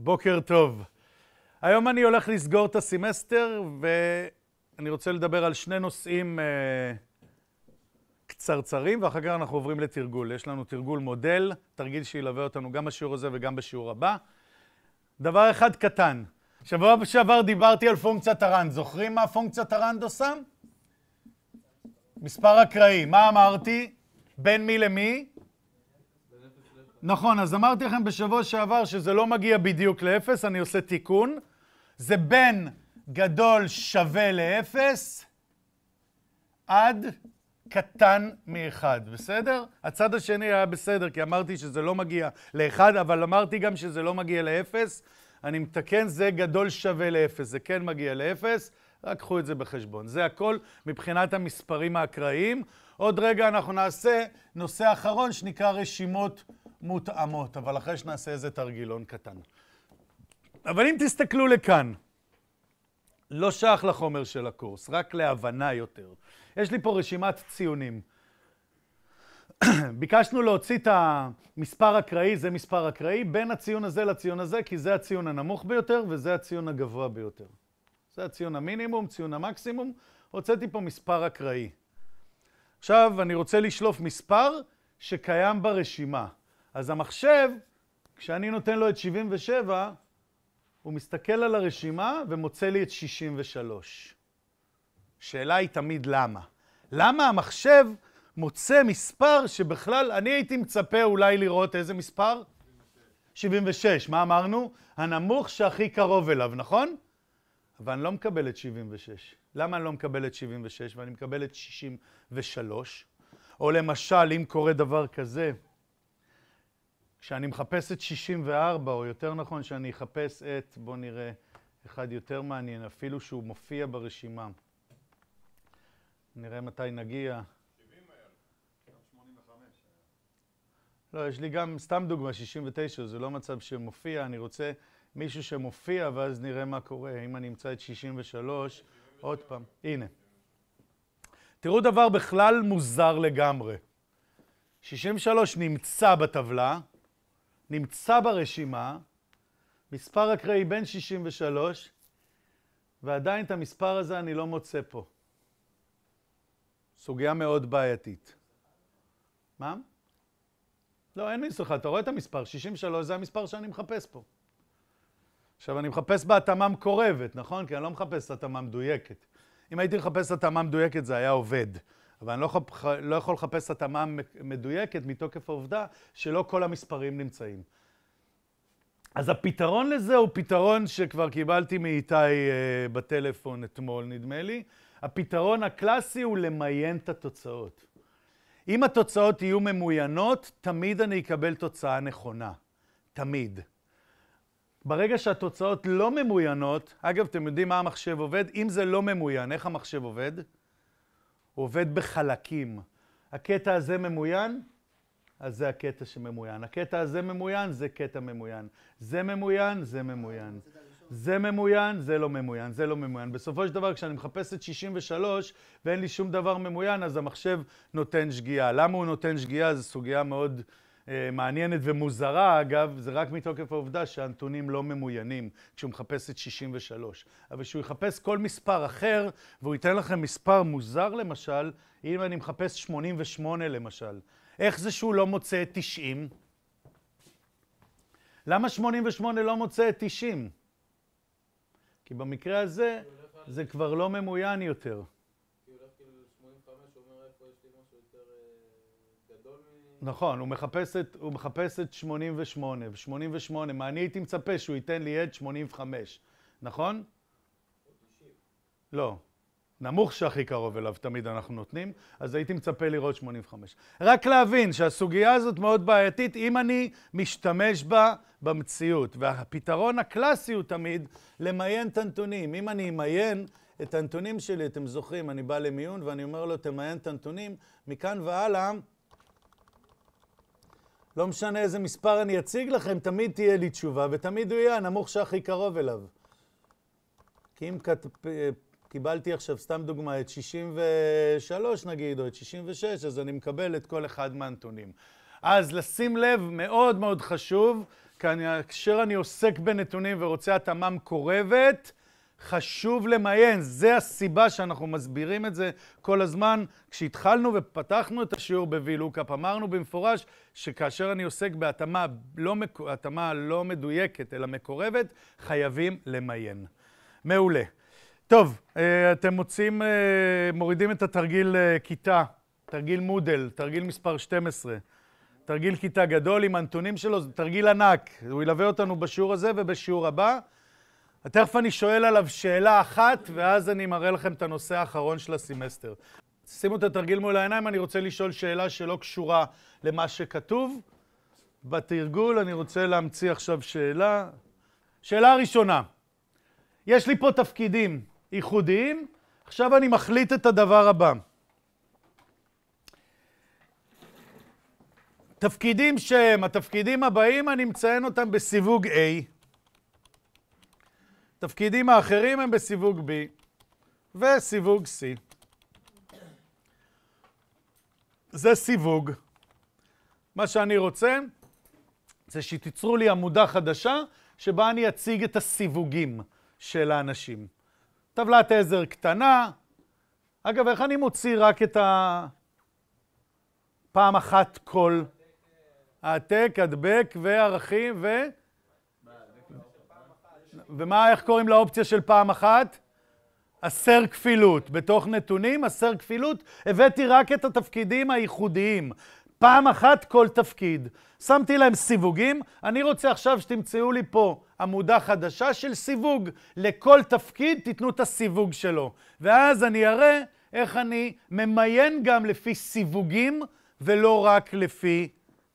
בוקר טוב. היום אני הולך לסגור את הסמסטר, ואני רוצה לדבר על שני נושאים אה, קצרצרים, ואחר כך אנחנו עוברים לתרגול. יש לנו תרגול מודל, תרגיל שילווה אותנו גם בשיעור הזה וגם בשיעור הבא. דבר אחד קטן, שבוע שעבר דיברתי על פונקציית הרנד. זוכרים מה פונקציית הרנד עושה? מספר אקראי. מה אמרתי? בין מי למי? נכון, אז אמרתי לכם בשבוע שעבר שזה לא מגיע בדיוק לאפס, אני עושה תיקון. זה בין גדול שווה לאפס עד קטן מאחד, בסדר? הצד השני היה בסדר, כי אמרתי שזה לא מגיע לאחד, אבל אמרתי גם שזה לא מגיע לאפס. אני מתקן, זה גדול שווה לאפס, זה כן מגיע לאפס, רק קחו את זה בחשבון. זה הכל מבחינת המספרים האקראיים. עוד רגע אנחנו נעשה נושא אחרון שנקרא רשימות מותאמות, אבל אחרי שנעשה איזה תרגילון קטן. אבל אם תסתכלו לכאן, לא שייך לחומר של הקורס, רק להבנה יותר. יש לי פה רשימת ציונים. ביקשנו להוציא את המספר אקראי, זה מספר אקראי, בין הציון הזה לציון הזה, כי זה הציון הנמוך ביותר וזה הציון הגבוה ביותר. זה הציון המינימום, ציון המקסימום. הוצאתי פה מספר אקראי. עכשיו, אני רוצה לשלוף מספר שקיים ברשימה. אז המחשב, כשאני נותן לו את 77, הוא מסתכל על הרשימה ומוצא לי את 63. שאלה היא תמיד למה. למה המחשב מוצא מספר שבכלל, אני הייתי מצפה אולי לראות איזה מספר? 76. 76, מה אמרנו? הנמוך שהכי קרוב אליו, נכון? אבל אני לא מקבל את 76. למה אני לא מקבל את 76 ואני מקבל את 63? או למשל, אם קורה דבר כזה, כשאני מחפש את 64, או יותר נכון, שאני אחפש את, בואו נראה, אחד יותר מעניין, אפילו שהוא מופיע ברשימה. נראה מתי נגיע. 70 לא, יש לי גם, סתם דוגמה, 69, זה לא מצב שמופיע, אני רוצה מישהו שמופיע ואז נראה מה קורה. אם אני אמצא את 63, עוד פעם, הנה. תראו דבר בכלל מוזר לגמרי. 63 נמצא בטבלה, נמצא ברשימה, מספר אקראי בין 63, ועדיין את המספר הזה אני לא מוצא פה. סוגיה מאוד בעייתית. מה? לא, אין מי סליחה, אתה רואה את המספר, 63 זה המספר שאני מחפש פה. עכשיו, אני מחפש בהתאמה מקורבת, נכון? כי אני לא מחפש התאמה מדויקת. אם הייתי מחפש התאמה מדויקת זה היה עובד. אבל אני לא יכול, לא יכול לחפש התאמה מדויקת מתוקף העובדה שלא כל המספרים נמצאים. אז הפתרון לזה הוא פתרון שכבר קיבלתי מאיתי אה, בטלפון אתמול, נדמה לי. הפתרון הקלאסי הוא למיין את התוצאות. אם התוצאות יהיו ממוינות, תמיד אני אקבל תוצאה נכונה. תמיד. ברגע שהתוצאות לא ממוינות, אגב, אתם יודעים מה המחשב עובד? אם זה לא ממוין, איך המחשב עובד? הוא עובד בחלקים. הקטע הזה ממוין, אז זה הקטע שממוין. הקטע הזה ממוין, זה קטע ממוין. זה ממוין, זה ממוין. זה ממוין, זה לא ממוין, זה לא ממוין. בסופו של דבר, כשאני מחפש את 63 ואין לי שום דבר ממוין, אז המחשב נותן שגיאה. למה הוא נותן שגיאה? זו סוגיה מאוד... אה, מעניינת ומוזרה, אגב, זה רק מתוקף העובדה שהנתונים לא ממוינים כשהוא מחפש את 63. אבל כשהוא יחפש כל מספר אחר, והוא ייתן לכם מספר מוזר למשל, אם אני מחפש 88 למשל, איך זה שהוא לא מוצא את 90? למה 88 לא מוצא את 90? כי במקרה הזה זה כבר לא ממוין יותר. נכון, הוא מחפש את, 88, ו-88, מה אני הייתי מצפה שהוא ייתן לי עד 85, נכון? לא. נמוך שהכי קרוב אליו תמיד אנחנו נותנים, אז הייתי מצפה לראות 85. רק להבין שהסוגיה הזאת מאוד בעייתית אם אני משתמש בה במציאות. והפתרון הקלאסי הוא תמיד למיין את הנתונים. אם אני אמיין את הנתונים שלי, אתם זוכרים, אני בא למיון ואני אומר לו, תמיין את הנתונים, מכאן והלאה לא משנה איזה מספר אני אציג לכם, תמיד תהיה לי תשובה, ותמיד הוא יהיה הנמוך שהכי קרוב אליו. כי אם כת... קיבלתי עכשיו, סתם דוגמה, את 63 נגיד, או את 66, אז אני מקבל את כל אחד מהנתונים. אז לשים לב, מאוד מאוד חשוב, כאשר אני עוסק בנתונים ורוצה התאמה מקורבת, חשוב למיין, זה הסיבה שאנחנו מסבירים את זה כל הזמן. כשהתחלנו ופתחנו את השיעור בווילוקאפ, אמרנו במפורש שכאשר אני עוסק בהתאמה לא, מק... התאמה לא מדויקת, אלא מקורבת, חייבים למיין. מעולה. טוב, אה, אתם מוצאים, אה, מורידים את התרגיל אה, כיתה, תרגיל מודל, תרגיל מספר 12. תרגיל כיתה גדול עם הנתונים שלו, זה תרגיל ענק. הוא ילווה אותנו בשיעור הזה ובשיעור הבא. תכף אני שואל עליו שאלה אחת, ואז אני מראה לכם את הנושא האחרון של הסמסטר. שימו את התרגיל מול העיניים, אני רוצה לשאול שאלה שלא קשורה למה שכתוב. בתרגול אני רוצה להמציא עכשיו שאלה. שאלה ראשונה, יש לי פה תפקידים ייחודיים, עכשיו אני מחליט את הדבר הבא. תפקידים שהם, התפקידים הבאים, אני מציין אותם בסיווג A. התפקידים האחרים הם בסיווג B וסיווג C. זה סיווג. מה שאני רוצה זה שתיצרו לי עמודה חדשה שבה אני אציג את הסיווגים של האנשים. טבלת עזר קטנה. אגב, איך אני מוציא רק את ה... פעם אחת כל? העתק, הדבק וערכים ו... ומה, איך קוראים לאופציה של פעם אחת? הסר כפילות. בתוך נתונים, הסר כפילות, הבאתי רק את התפקידים הייחודיים. פעם אחת כל תפקיד. שמתי להם סיווגים, אני רוצה עכשיו שתמצאו לי פה עמודה חדשה של סיווג. לכל תפקיד תיתנו את הסיווג שלו. ואז אני אראה איך אני ממיין גם לפי סיווגים, ולא רק לפי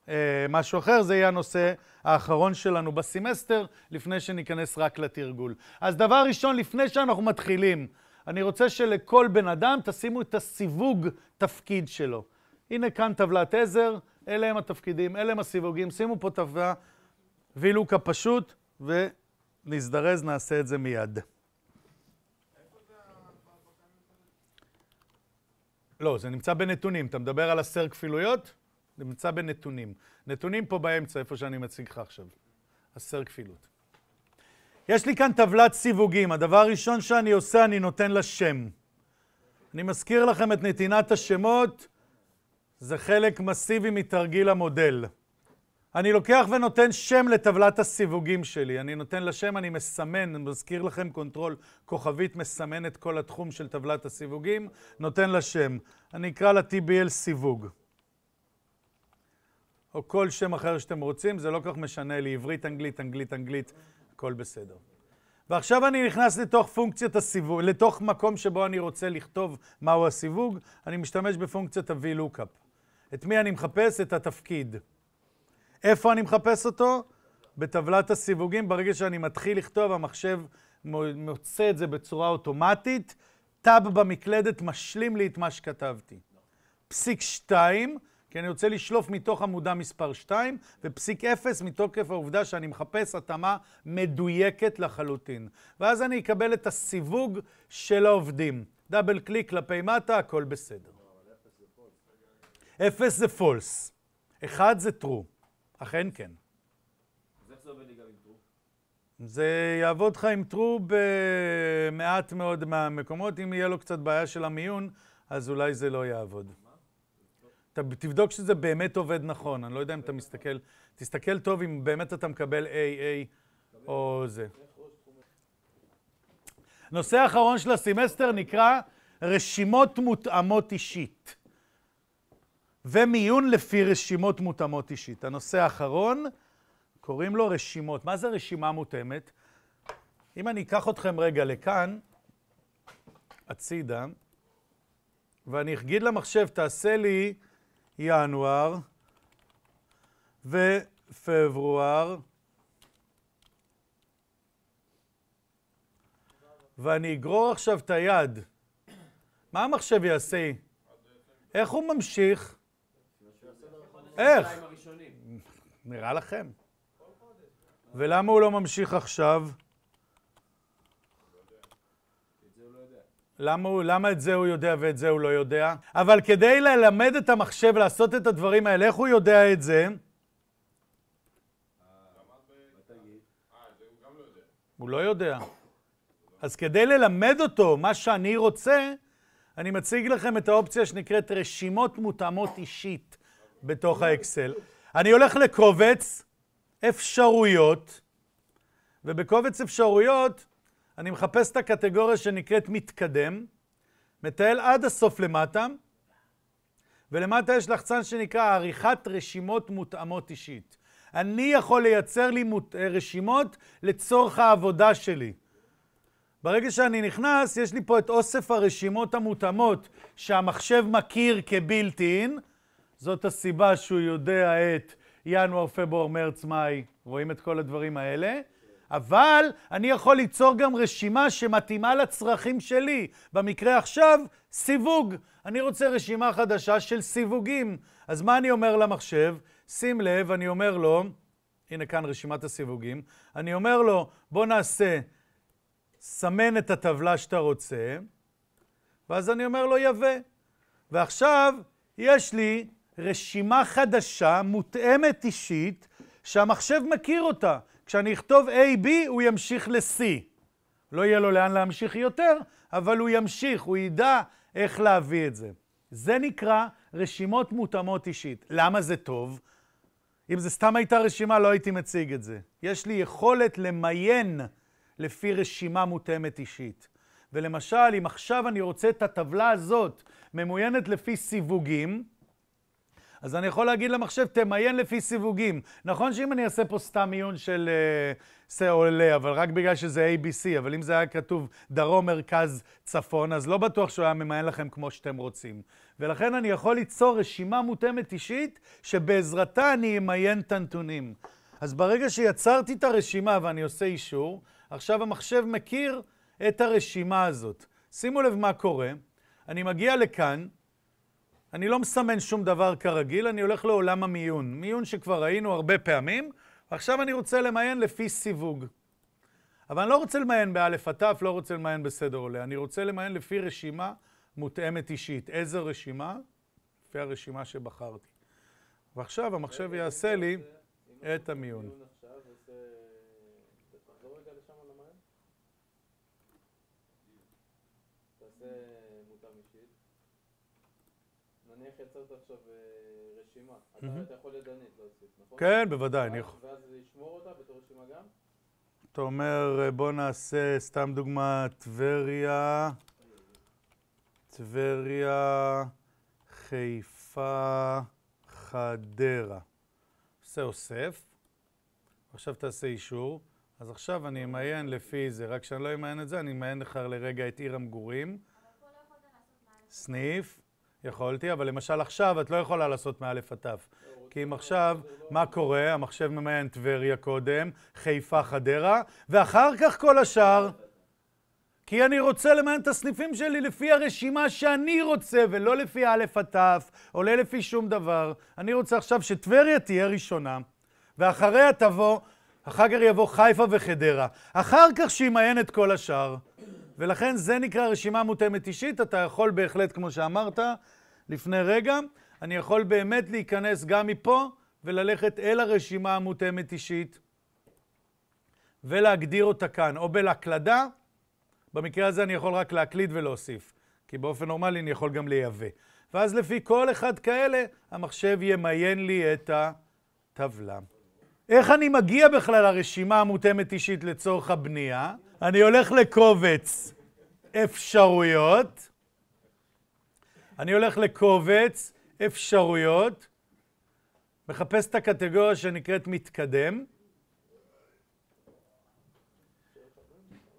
אה, משהו אחר, זה יהיה הנושא האחרון שלנו בסמסטר, לפני שניכנס רק לתרגול. אז דבר ראשון, לפני שאנחנו מתחילים, אני רוצה שלכל בן אדם תשימו את הסיווג תפקיד שלו. הנה כאן טבלת עזר, אלה הם התפקידים, אלה הם הסיווגים, שימו פה טבלה וילוק הפשוט, ונזדרז, נעשה את זה מיד. לא, זה נמצא בנתונים. אתה מדבר על עשר כפילויות? זה נמצא בנתונים. נתונים פה באמצע, איפה שאני מציג לך עכשיו. עשר כפילות. יש לי כאן טבלת סיווגים. הדבר הראשון שאני עושה, אני נותן לה שם. אני מזכיר לכם את נתינת השמות, זה חלק מסיבי מתרגיל המודל. אני לוקח ונותן שם לטבלת הסיווגים שלי. אני נותן לה שם, אני מסמן, אני מזכיר לכם, קונטרול כוכבית מסמן את כל התחום של טבלת הסיווגים, נותן לה שם. אני אקרא לה TBL סיווג. או כל שם אחר שאתם רוצים, זה לא כל כך משנה לי, עברית, אנגלית, אנגלית, אנגלית, הכל בסדר. ועכשיו אני נכנס לתוך פונקציית הסיווג, לתוך מקום שבו אני רוצה לכתוב מהו הסיווג, אני משתמש בפונקציית ה-VLOOKUP. את מי אני מחפש? את התפקיד. איפה אני מחפש אותו? בטבלת הסיווגים. ברגע שאני מתחיל לכתוב, המחשב מוצא את זה בצורה אוטומטית. טאב במקלדת משלים לי את מה שכתבתי. פסיק 2, כי אני רוצה לשלוף מתוך עמודה מספר 2 ופסיק 0 מתוקף העובדה שאני מחפש התאמה מדויקת לחלוטין. ואז אני אקבל את הסיווג של העובדים. דאבל קליק כלפי מטה, הכל בסדר. אפס זה פולס. אחד זה טרו. אכן כן. זה יעבוד לך עם טרו במעט מאוד מהמקומות. אם יהיה לו קצת בעיה של המיון, אז אולי זה לא יעבוד. אתה תבדוק שזה באמת עובד נכון, אני לא יודע אם אתה מסתכל, תסתכל טוב אם באמת אתה מקבל AA או זה. נושא האחרון של הסמסטר נקרא רשימות מותאמות אישית. ומיון לפי רשימות מותאמות אישית. הנושא האחרון, קוראים לו רשימות. מה זה רשימה מותאמת? אם אני אקח אתכם רגע לכאן, הצידה, ואני אגיד למחשב, תעשה לי ינואר ופברואר, ואני אגרור עכשיו את היד. מה המחשב יעשה? איך הוא ממשיך? איך? נראה לכם. ולמה הוא לא ממשיך עכשיו? למה, הוא, למה את זה הוא יודע ואת זה הוא לא יודע? אבל כדי ללמד את המחשב לעשות את הדברים האלה, איך הוא יודע את זה? הוא לא יודע. אז כדי ללמד אותו מה שאני רוצה, אני מציג לכם את האופציה שנקראת רשימות מותאמות אישית בתוך האקסל. אני הולך לקובץ אפשרויות, ובקובץ אפשרויות אני מחפש את הקטגוריה שנקראת מתקדם, מטייל עד הסוף למטה, ולמטה יש לחצן שנקרא עריכת רשימות מותאמות אישית. אני יכול לייצר לי מות... אה, רשימות לצורך העבודה שלי. ברגע שאני נכנס, יש לי פה את אוסף הרשימות המותאמות שהמחשב מכיר כבלתי אין. זאת הסיבה שהוא יודע את ינואר, פברואר, מרץ, מאי, רואים את כל הדברים האלה. אבל אני יכול ליצור גם רשימה שמתאימה לצרכים שלי. במקרה עכשיו, סיווג. אני רוצה רשימה חדשה של סיווגים. אז מה אני אומר למחשב? שים לב, אני אומר לו, הנה כאן רשימת הסיווגים, אני אומר לו, בוא נעשה, סמן את הטבלה שאתה רוצה, ואז אני אומר לו, יבא. ועכשיו יש לי רשימה חדשה, מותאמת אישית, שהמחשב מכיר אותה. כשאני אכתוב A, B, הוא ימשיך ל-C. לא יהיה לו לאן להמשיך יותר, אבל הוא ימשיך, הוא ידע איך להביא את זה. זה נקרא רשימות מותאמות אישית. למה זה טוב? אם זה סתם הייתה רשימה, לא הייתי מציג את זה. יש לי יכולת למיין לפי רשימה מותאמת אישית. ולמשל, אם עכשיו אני רוצה את הטבלה הזאת ממוינת לפי סיווגים, אז אני יכול להגיד למחשב, תמיין לפי סיווגים. נכון שאם אני אעשה פה סתם עיון של סה אה, עולה, אבל רק בגלל שזה ABC, אבל אם זה היה כתוב דרום, מרכז, צפון, אז לא בטוח שהוא היה ממיין לכם כמו שאתם רוצים. ולכן אני יכול ליצור רשימה מותאמת אישית, שבעזרתה אני אמיין את הנתונים. אז ברגע שיצרתי את הרשימה ואני עושה אישור, עכשיו המחשב מכיר את הרשימה הזאת. שימו לב מה קורה. אני מגיע לכאן, אני לא מסמן שום דבר כרגיל, אני הולך לעולם המיון. מיון שכבר ראינו הרבה פעמים, ועכשיו אני רוצה למיין לפי סיווג. אבל אני לא רוצה למיין באלף עד לא רוצה למיין בסדר עולה. אני רוצה למיין לפי רשימה מותאמת אישית. איזו רשימה? לפי הרשימה שבחרתי. ועכשיו המחשב יעשה לי את המיון. נניח יצרת עכשיו אה, רשימה, אתה יכול ידנית להוסיף, נכון? כן, בוודאי, אני יכול. ואז לשמור אותה בתור רשימה גם? אתה אומר, אה, בוא נעשה, סתם דוגמה, טבריה, טבריה, חיפה, חדרה. עושה אוסף, עכשיו תעשה אישור. אז עכשיו אני אמיין לפי זה, רק שאני לא אמיין את זה, אני אמיין לך לרגע את עיר המגורים. אבל פה לא יכולת סניף, יכולתי, אבל למשל עכשיו את לא יכולה לעשות מא' עד ת'. כי אם עכשיו, מה קורה? המחשב ממיין טבריה קודם, חיפה, חדרה, ואחר כך כל השאר. כי אני רוצה למען את הסניפים שלי לפי הרשימה שאני רוצה, ולא לפי א' עד ת', או לא לפי שום דבר. אני רוצה עכשיו שטבריה תהיה ראשונה, ואחריה תבוא, אחר כך יבוא חיפה וחדרה. אחר כך שימיין את כל השאר. ולכן זה נקרא רשימה מותאמת אישית, אתה יכול בהחלט, כמו שאמרת, לפני רגע, אני יכול באמת להיכנס גם מפה וללכת אל הרשימה המותאמת אישית ולהגדיר אותה כאן, או בלהקלדה, במקרה הזה אני יכול רק להקליד ולהוסיף, כי באופן נורמלי אני יכול גם לייבא. ואז לפי כל אחד כאלה, המחשב ימיין לי את הטבלה. איך אני מגיע בכלל לרשימה המותאמת אישית לצורך הבנייה? אני הולך לקובץ אפשרויות, אני הולך לקובץ אפשרויות, מחפש את הקטגוריה שנקראת מתקדם,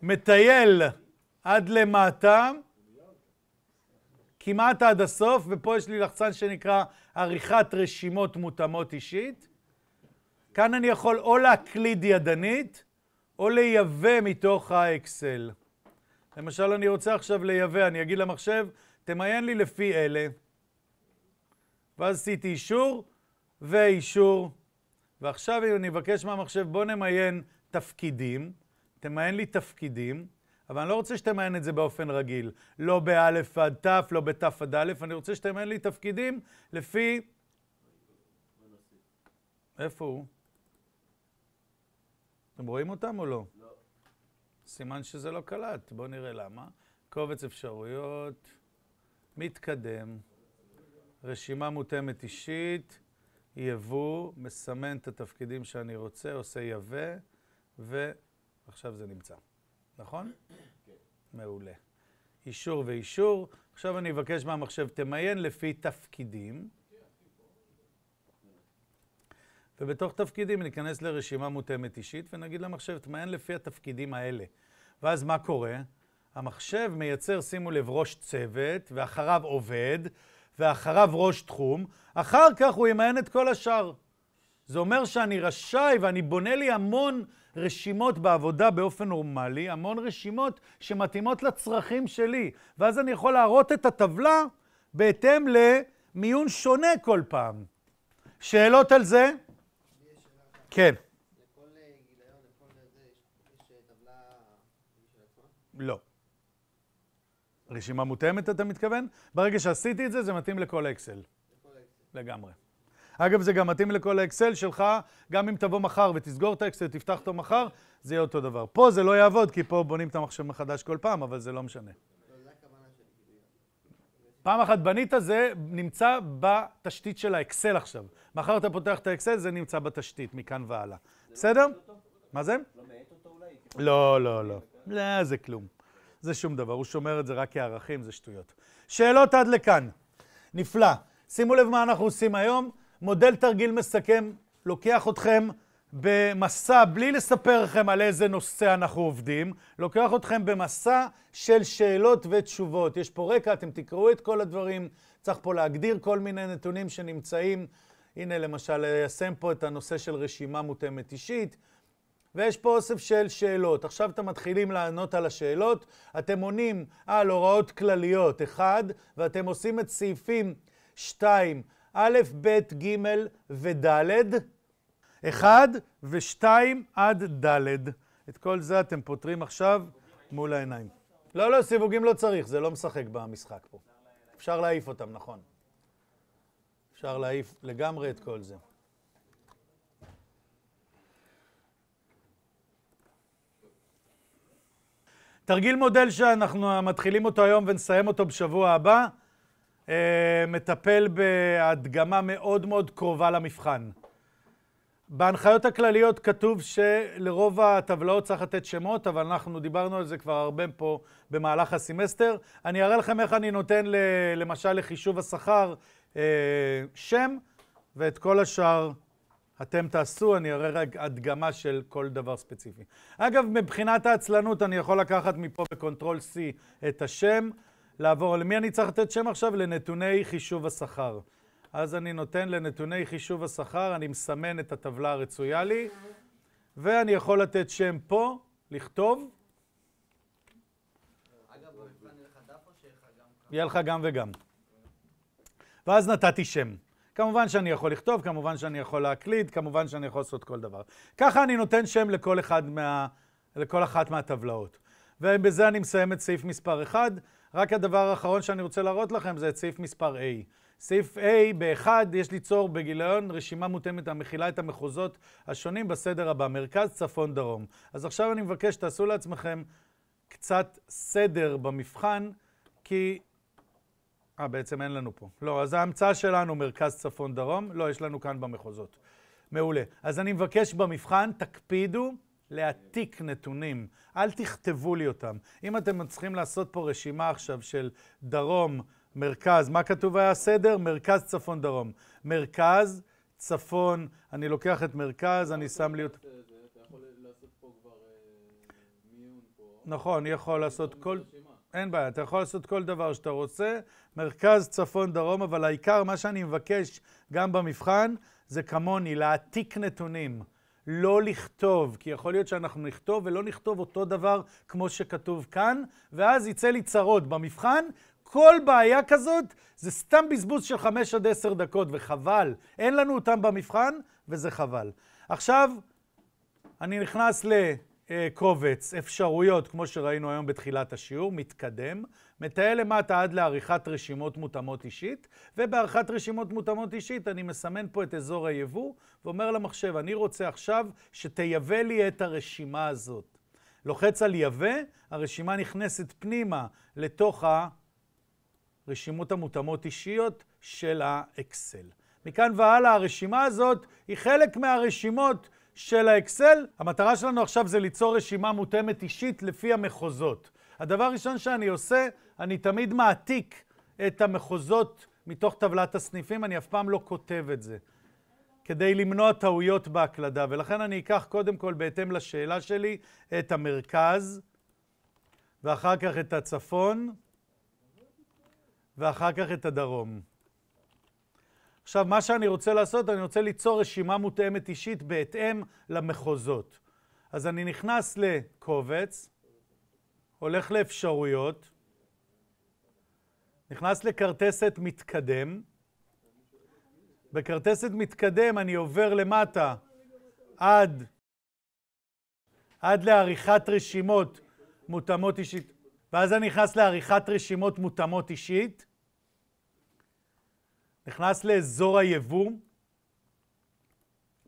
מטייל עד למטה, כמעט עד הסוף, ופה יש לי לחצן שנקרא עריכת רשימות מותאמות אישית. כאן אני יכול או להקליד ידנית, או לייבא מתוך האקסל. למשל, אני רוצה עכשיו לייבא, אני אגיד למחשב, תמיין לי לפי אלה. ואז עשיתי אישור ואישור. ועכשיו אם אני אבקש מהמחשב, בוא נמיין תפקידים, תמיין לי תפקידים, אבל אני לא רוצה שתמיין את זה באופן רגיל. לא באלף עד תף, לא בתף עד אלף, אני רוצה שתמיין לי תפקידים לפי... איפה הוא? אתם רואים אותם או לא? לא. סימן שזה לא קלט, בואו נראה למה. קובץ אפשרויות. מתקדם, רשימה מותאמת אישית, יבוא, מסמן את התפקידים שאני רוצה, עושה יבא, ועכשיו זה נמצא. נכון? כן. מעולה. אישור ואישור. עכשיו אני אבקש מהמחשב, תמיין לפי תפקידים. ובתוך תפקידים ניכנס לרשימה מותאמת אישית ונגיד למחשב, תמיין לפי התפקידים האלה. ואז מה קורה? המחשב מייצר, שימו לב, ראש צוות, ואחריו עובד, ואחריו ראש תחום, אחר כך הוא ימיין את כל השאר. זה אומר שאני רשאי ואני בונה לי המון רשימות בעבודה באופן נורמלי, המון רשימות שמתאימות לצרכים שלי, ואז אני יכול להראות את הטבלה בהתאם למיון שונה כל פעם. שאלות על זה? כן. לא. רשימה מותאמת אתה מתכוון? ברגע שעשיתי את זה, זה מתאים לכל אקסל. לגמרי. אגב, זה גם מתאים לכל האקסל שלך, גם אם תבוא מחר ותסגור את האקסל, תפתח אותו מחר, זה יהיה אותו דבר. פה זה לא יעבוד, כי פה בונים את המחשב מחדש כל פעם, אבל זה לא משנה. פעם אחת בנית, זה נמצא בתשתית של האקסל עכשיו. מחר אתה פותח את האקסל, זה נמצא בתשתית, מכאן והלאה. לא בסדר? מה זה? לא, לא, לא, לא. לא, זה כלום. זה שום דבר, הוא שומר את זה רק כערכים, זה שטויות. שאלות עד לכאן. נפלא. שימו לב מה אנחנו עושים היום. מודל תרגיל מסכם לוקח אתכם במסע, בלי לספר לכם על איזה נושא אנחנו עובדים, לוקח אתכם במסע של שאלות ותשובות. יש פה רקע, אתם תקראו את כל הדברים, צריך פה להגדיר כל מיני נתונים שנמצאים. הנה, למשל, ליישם פה את הנושא של רשימה מותאמת אישית. ויש פה אוסף של שאלות. עכשיו אתם מתחילים לענות על השאלות, אתם עונים על הוראות כלליות 1, ואתם עושים את סעיפים 2, א', ב', ג' וד', 1 ו-2 עד ד'. את כל זה אתם פותרים עכשיו מול העיניים. לא, לא, סיווגים לא צריך, זה לא משחק במשחק פה. אפשר להעיף אותם, נכון. אפשר להעיף לגמרי את כל זה. תרגיל מודל שאנחנו מתחילים אותו היום ונסיים אותו בשבוע הבא, אה, מטפל בהדגמה מאוד מאוד קרובה למבחן. בהנחיות הכלליות כתוב שלרוב הטבלאות צריך לתת שמות, אבל אנחנו דיברנו על זה כבר הרבה פה במהלך הסמסטר. אני אראה לכם איך אני נותן למשל לחישוב השכר אה, שם, ואת כל השאר אתם תעשו, אני אראה רק הדגמה של כל דבר ספציפי. אגב, מבחינת העצלנות, אני יכול לקחת מפה בקונטרול C את השם, לעבור, למי אני צריך לתת שם עכשיו? לנתוני חישוב השכר. אז אני נותן לנתוני חישוב השכר, אני מסמן את הטבלה הרצויה לי, ואני יכול לתת שם פה, לכתוב. יהיה לך גם וגם. ואז נתתי שם. כמובן שאני יכול לכתוב, כמובן שאני יכול להקליד, כמובן שאני יכול לעשות כל דבר. ככה אני נותן שם לכל, אחד מה, לכל אחת מהטבלאות. ובזה אני מסיים את סעיף מספר 1. רק הדבר האחרון שאני רוצה להראות לכם זה את סעיף מספר A. סעיף A ב-1 יש ליצור בגיליון רשימה מותאמת המכילה את המחוזות השונים בסדר הבא, מרכז, צפון, דרום. אז עכשיו אני מבקש שתעשו לעצמכם קצת סדר במבחן, כי אה, בעצם אין לנו פה. לא, אז ההמצאה שלנו מרכז צפון דרום, לא, יש לנו כאן במחוזות. מעולה. אז אני מבקש במבחן, תקפידו להעתיק נתונים, אל תכתבו לי אותם. אם אתם צריכים לעשות פה רשימה עכשיו של דרום, מרכז, מה כתוב היה הסדר? מרכז, צפון, דרום. מרכז, צפון, אני לוקח את מרכז, אני שם לי אותו... נכון, אני יכול לעשות אה, נכון, כל... אין בעיה, אתה יכול לעשות כל דבר שאתה רוצה, מרכז, צפון, דרום, אבל העיקר, מה שאני מבקש גם במבחן, זה כמוני, להעתיק נתונים. לא לכתוב, כי יכול להיות שאנחנו נכתוב ולא נכתוב אותו דבר כמו שכתוב כאן, ואז יצא לי צרות במבחן. כל בעיה כזאת זה סתם בזבוז של חמש עד עשר דקות, וחבל. אין לנו אותם במבחן, וזה חבל. עכשיו, אני נכנס ל... אה, קובץ אפשרויות, כמו שראינו היום בתחילת השיעור, מתקדם, מתאר למטה עד לעריכת רשימות מותאמות אישית, ובעריכת רשימות מותאמות אישית אני מסמן פה את אזור היבוא, ואומר למחשב, אני רוצה עכשיו שתייבא לי את הרשימה הזאת. לוחץ על יבא, הרשימה נכנסת פנימה לתוך הרשימות המותאמות אישיות של האקסל. מכאן והלאה הרשימה הזאת היא חלק מהרשימות של האקסל. המטרה שלנו עכשיו זה ליצור רשימה מותאמת אישית לפי המחוזות. הדבר הראשון שאני עושה, אני תמיד מעתיק את המחוזות מתוך טבלת הסניפים, אני אף פעם לא כותב את זה, כדי למנוע טעויות בהקלדה. ולכן אני אקח קודם כל, בהתאם לשאלה שלי, את המרכז, ואחר כך את הצפון, ואחר כך את הדרום. עכשיו, מה שאני רוצה לעשות, אני רוצה ליצור רשימה מותאמת אישית בהתאם למחוזות. אז אני נכנס לקובץ, הולך לאפשרויות, נכנס לכרטסת מתקדם. בכרטסת מתקדם אני עובר למטה עד, עד לעריכת רשימות מותאמות אישית, ואז אני נכנס לעריכת רשימות מותאמות אישית. נכנס לאזור היבוא,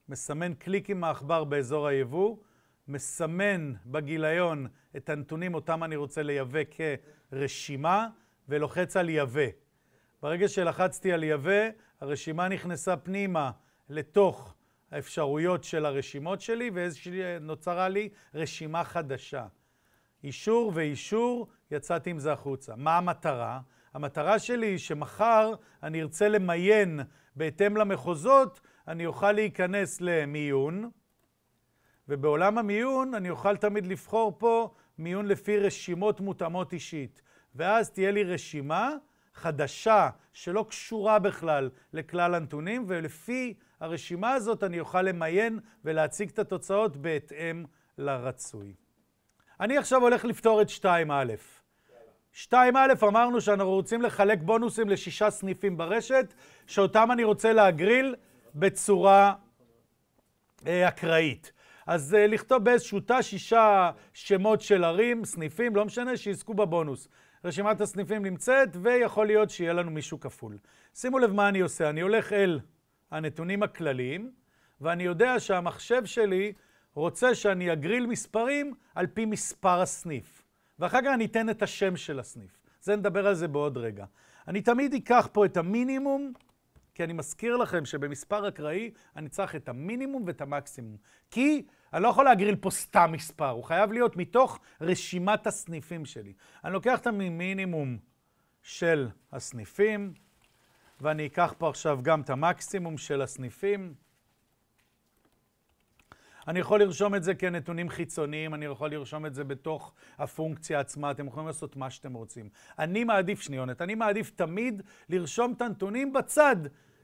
מסמן קליק עם העכבר באזור היבוא, מסמן בגיליון את הנתונים אותם אני רוצה לייבא כרשימה, ולוחץ על ייבא. ברגע שלחצתי על ייבא, הרשימה נכנסה פנימה לתוך האפשרויות של הרשימות שלי, ונוצרה לי רשימה חדשה. אישור ואישור, יצאתי עם זה החוצה. מה המטרה? המטרה שלי היא שמחר אני ארצה למיין בהתאם למחוזות, אני אוכל להיכנס למיון, ובעולם המיון אני אוכל תמיד לבחור פה מיון לפי רשימות מותאמות אישית. ואז תהיה לי רשימה חדשה, שלא קשורה בכלל לכלל הנתונים, ולפי הרשימה הזאת אני אוכל למיין ולהציג את התוצאות בהתאם לרצוי. אני עכשיו הולך לפתור את 2א. 2א, אמרנו שאנחנו רוצים לחלק בונוסים לשישה סניפים ברשת, שאותם אני רוצה להגריל בצורה אה, אקראית. אז אה, לכתוב באיזשהו תא שישה שמות של ערים, סניפים, לא משנה, שיזכו בבונוס. רשימת הסניפים נמצאת, ויכול להיות שיהיה לנו מישהו כפול. שימו לב מה אני עושה, אני הולך אל הנתונים הכלליים, ואני יודע שהמחשב שלי רוצה שאני אגריל מספרים על פי מספר הסניף. ואחר כך אני אתן את השם של הסניף. זה נדבר על זה בעוד רגע. אני תמיד אקח פה את המינימום, כי אני מזכיר לכם שבמספר אקראי אני צריך את המינימום ואת המקסימום. כי אני לא יכול להגריל פה סתם מספר, הוא חייב להיות מתוך רשימת הסניפים שלי. אני לוקח את המינימום של הסניפים, ואני אקח פה עכשיו גם את המקסימום של הסניפים. אני יכול לרשום את זה כנתונים חיצוניים, אני יכול לרשום את זה בתוך הפונקציה עצמה, אתם יכולים לעשות מה שאתם רוצים. אני מעדיף, שניונת, אני מעדיף תמיד לרשום את הנתונים בצד,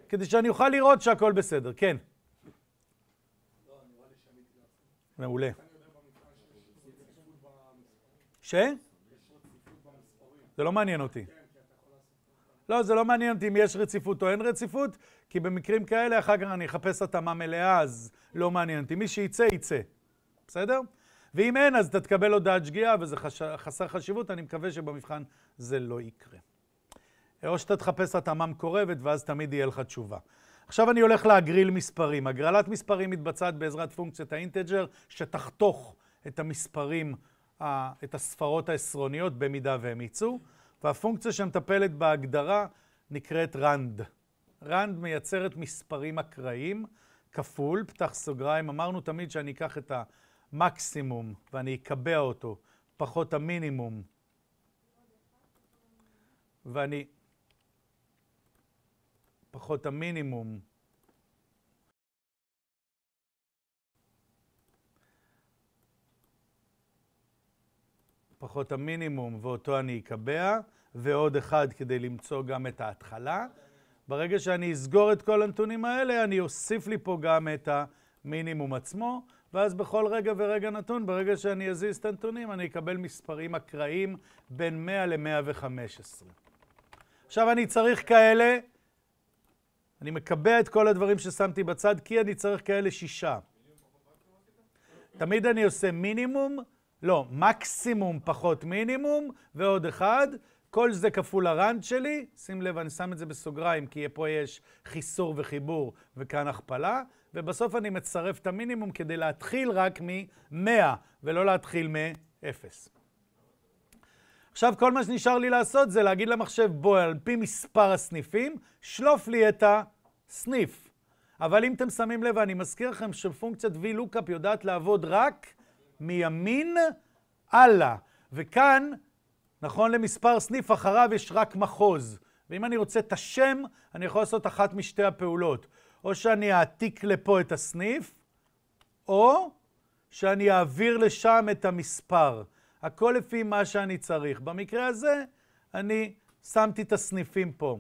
כדי שאני אוכל לראות שהכל בסדר. כן. מעולה. ש? זה לא מעניין אותי. לא, זה לא מעניין אותי אם יש רציפות או אין רציפות, כי במקרים כאלה אחר כך אני אחפש התאמה מלאה, אז לא מעניין אותי. מי שייצא, ייצא. בסדר? ואם אין, אז אתה תקבל הודעת שגיאה, וזה חש... חסר חשיבות, אני מקווה שבמבחן זה לא יקרה. או שאתה תחפש התאמה מקורבת, ואז תמיד יהיה לך תשובה. עכשיו אני הולך להגריל מספרים. הגרלת מספרים מתבצעת בעזרת פונקציית האינטג'ר, שתחתוך את המספרים, את הספרות העשרוניות, במידה והם יצאו, והפונקציה שמטפלת בהגדרה נקראת רנד. רנד מייצרת מספרים אקראיים, כפול, פתח סוגריים, אמרנו תמיד שאני אקח את המקסימום ואני אקבע אותו, פחות המינימום. ואני... פחות המינימום. פחות המינימום, ואותו אני אקבע, ועוד אחד כדי למצוא גם את ההתחלה. ברגע שאני אסגור את כל הנתונים האלה, אני אוסיף לי פה גם את המינימום עצמו, ואז בכל רגע ורגע נתון, ברגע שאני אזיז את הנתונים, אני אקבל מספרים אקראיים בין 100 ל-115. עכשיו אני צריך כאלה, אני מקבע את כל הדברים ששמתי בצד, כי אני צריך כאלה שישה. תמיד אני עושה מינימום, לא, מקסימום פחות מינימום, ועוד אחד, כל זה כפול הרנט שלי, שים לב, אני שם את זה בסוגריים, כי פה יש חיסור וחיבור וכאן הכפלה, ובסוף אני מצרף את המינימום כדי להתחיל רק מ-100, ולא להתחיל מ-0. עכשיו, כל מה שנשאר לי לעשות זה להגיד למחשב, בוא, על פי מספר הסניפים, שלוף לי את הסניף. אבל אם אתם שמים לב, אני מזכיר לכם שפונקציית VLOOKUP יודעת לעבוד רק מימין הלאה. וכאן נכון למספר סניף, אחריו יש רק מחוז. ואם אני רוצה את השם, אני יכול לעשות אחת משתי הפעולות. או שאני אעתיק לפה את הסניף, או שאני אעביר לשם את המספר. הכל לפי מה שאני צריך. במקרה הזה, אני שמתי את הסניפים פה.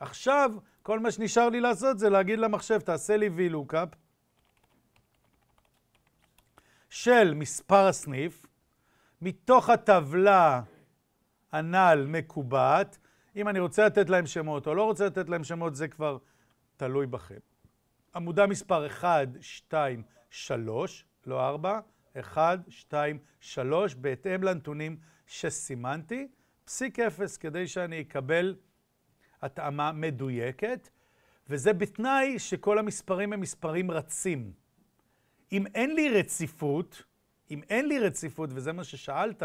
עכשיו, כל מה שנשאר לי לעשות זה להגיד למחשב, תעשה לי VLOOKUP של מספר הסניף, מתוך הטבלה הנ"ל מקובעת. אם אני רוצה לתת להם שמות או לא רוצה לתת להם שמות, זה כבר תלוי בכם. עמודה מספר 1, 2, 3, לא 4, 1, 2, 3, בהתאם לנתונים שסימנתי, פסיק 0 כדי שאני אקבל התאמה מדויקת, וזה בתנאי שכל המספרים הם מספרים רצים. אם אין לי רציפות, אם אין לי רציפות, וזה מה ששאלת,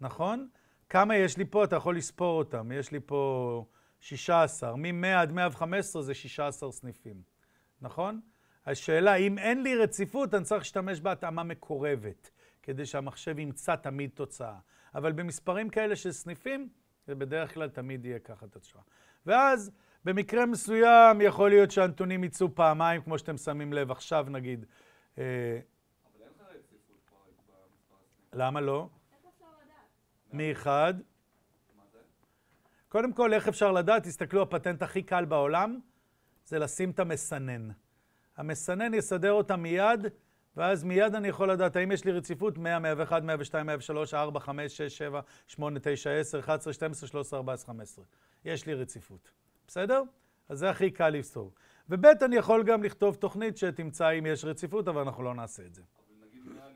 נכון? כמה יש לי פה? אתה יכול לספור אותם. יש לי פה 16. מ-100 עד 115 זה 16 סניפים, נכון? השאלה, אם אין לי רציפות, אני צריך להשתמש בהתאמה מקורבת, כדי שהמחשב ימצא תמיד תוצאה. אבל במספרים כאלה של סניפים, זה בדרך כלל תמיד יהיה ככה תוצאה. ואז, במקרה מסוים, יכול להיות שהנתונים יצאו פעמיים, כמו שאתם שמים לב עכשיו, נגיד. אה, אבל אין לך רציפות למה לא? מאחד. קודם כל, איך אפשר לדעת? תסתכלו, הפטנט הכי קל בעולם זה לשים את המסנן. המסנן יסדר אותה מיד, ואז מיד אני יכול לדעת האם יש לי רציפות 100, 101, 102, 103, 4, 5, 6, 7, 8, 9, 10, 11, 12, 13, 14, 15. יש לי רציפות. בסדר? אז זה הכי קל לפתור. וב' אני יכול גם לכתוב תוכנית שתמצא אם יש רציפות, אבל אנחנו לא נעשה את זה. אבל נגיד 100 אחרי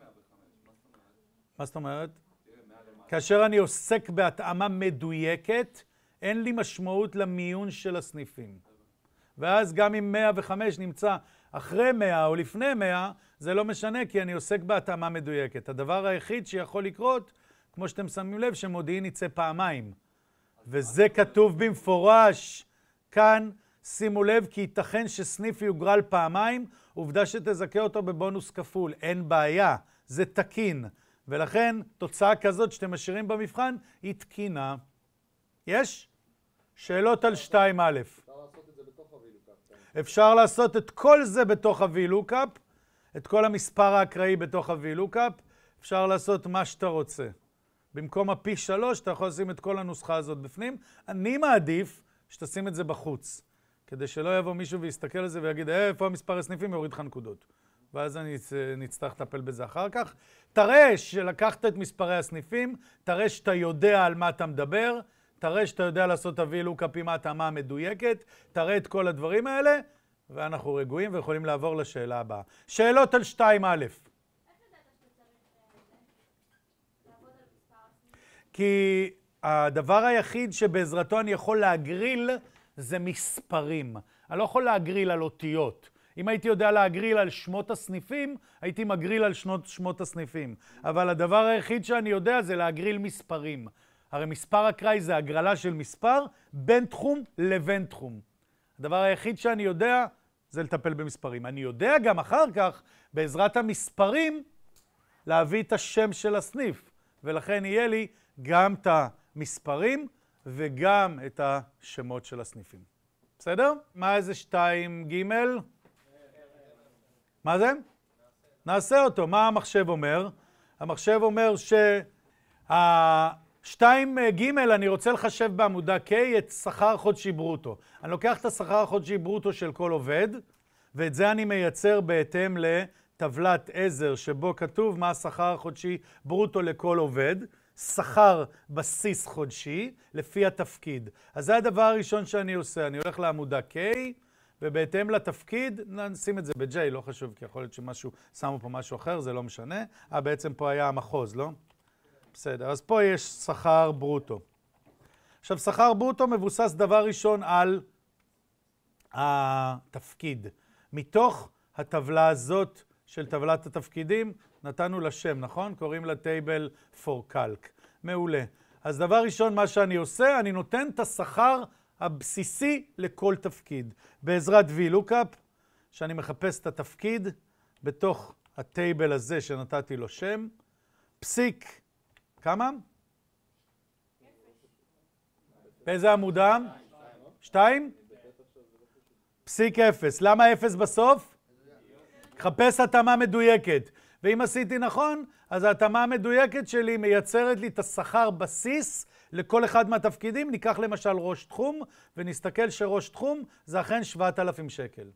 105, מה זאת אומרת? מה זאת אומרת? כאשר אני עוסק בהתאמה מדויקת, אין לי משמעות למיון של הסניפים. ואז גם אם 105 נמצא אחרי 100 או לפני 100, זה לא משנה, כי אני עוסק בהתאמה מדויקת. הדבר היחיד שיכול לקרות, כמו שאתם שמים לב, שמודיעין יצא פעמיים. וזה כתוב במפורש כאן. שימו לב כי ייתכן שסניף יוגרל פעמיים, עובדה שתזכה אותו בבונוס כפול. אין בעיה, זה תקין. ולכן תוצאה כזאת שאתם משאירים במבחן היא תקינה. יש? שאלות על 2א. כן. אפשר לעשות את כל זה בתוך הווילוקאפ, את כל המספר האקראי בתוך הווילוקאפ, אפשר לעשות מה שאתה רוצה. במקום הפי שלוש, אתה יכול לשים את כל הנוסחה הזאת בפנים. אני מעדיף שתשים את זה בחוץ, כדי שלא יבוא מישהו ויסתכל על זה ויגיד, אה, איפה המספר הסניפים? יוריד לך נקודות. ואז אני אצטרך לטפל בזה אחר כך. תראה שלקחת את מספרי הסניפים, תראה שאתה יודע על מה אתה מדבר, תראה שאתה יודע לעשות תביא לוקאפ עם ההתאמה המדויקת, תראה את כל הדברים האלה, ואנחנו רגועים ויכולים לעבור לשאלה הבאה. שאלות על 2א. אה, כי הדבר היחיד שבעזרתו אני יכול להגריל זה מספרים. אני לא יכול להגריל על אותיות. אם הייתי יודע להגריל על שמות הסניפים, הייתי מגריל על שנות, שמות הסניפים. אבל הדבר היחיד שאני יודע זה להגריל מספרים. הרי מספר אקראי זה הגרלה של מספר בין תחום לבין תחום. הדבר היחיד שאני יודע זה לטפל במספרים. אני יודע גם אחר כך, בעזרת המספרים, להביא את השם של הסניף, ולכן יהיה לי גם את המספרים וגם את השמות של הסניפים. בסדר? מה איזה שתיים ג'? מה זה? נעשה. אותו. מה המחשב אומר? המחשב אומר שה-2ג, אה, אני רוצה לחשב בעמודה K את שכר חודשי ברוטו. אני לוקח את השכר החודשי ברוטו של כל עובד, ואת זה אני מייצר בהתאם לטבלת עזר, שבו כתוב מה השכר החודשי ברוטו לכל עובד. שכר בסיס חודשי לפי התפקיד. אז זה הדבר הראשון שאני עושה, אני הולך לעמודה K, ובהתאם לתפקיד, נשים את זה ב-J, לא חשוב, כי יכול להיות שמשהו, שמו פה משהו אחר, זה לא משנה. אה, בעצם פה היה המחוז, לא? בסדר, אז פה יש שכר ברוטו. עכשיו, שכר ברוטו מבוסס דבר ראשון על התפקיד. מתוך הטבלה הזאת של טבלת התפקידים, נתנו לה שם, נכון? קוראים לה טייבל פור קלק. מעולה. אז דבר ראשון, מה שאני עושה, אני נותן את השכר הבסיסי לכל תפקיד. בעזרת VLOOKUP, שאני מחפש את התפקיד בתוך הטייבל הזה שנתתי לו שם, פסיק, כמה? באיזה עמודה? שתיים? פסיק אפס. למה אפס בסוף? חפש התאמה מדויקת. ואם עשיתי נכון, אז ההתאמה המדויקת שלי מייצרת לי את השכר בסיס לכל אחד מהתפקידים, ניקח למשל ראש תחום, ונסתכל שראש תחום זה אכן 7,000 שקל.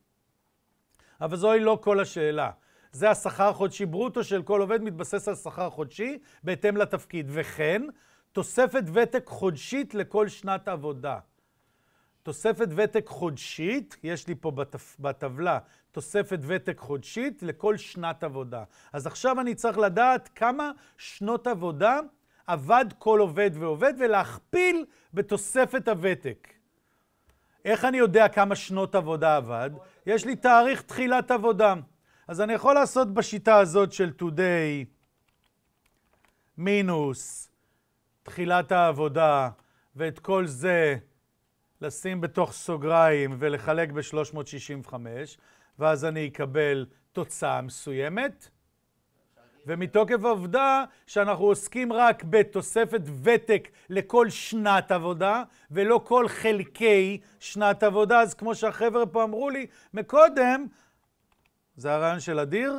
אבל זוהי לא כל השאלה. זה השכר החודשי ברוטו של כל עובד, מתבסס על שכר חודשי בהתאם לתפקיד. וכן, תוספת ותק חודשית לכל שנת עבודה. תוספת ותק חודשית, יש לי פה בטפ, בטבלה, תוספת ותק חודשית לכל שנת עבודה. אז עכשיו אני צריך לדעת כמה שנות עבודה עבד כל עובד ועובד, ולהכפיל בתוספת הוותק. איך אני יודע כמה שנות עבודה עבד? יש לי תאריך תחילת עבודה. אז אני יכול לעשות בשיטה הזאת של today מינוס תחילת העבודה, ואת כל זה לשים בתוך סוגריים ולחלק ב-365, ואז אני אקבל תוצאה מסוימת. ומתוקף העובדה שאנחנו עוסקים רק בתוספת ותק לכל שנת עבודה, ולא כל חלקי שנת עבודה, אז כמו שהחבר'ה פה אמרו לי מקודם, זה הרעיון של אדיר?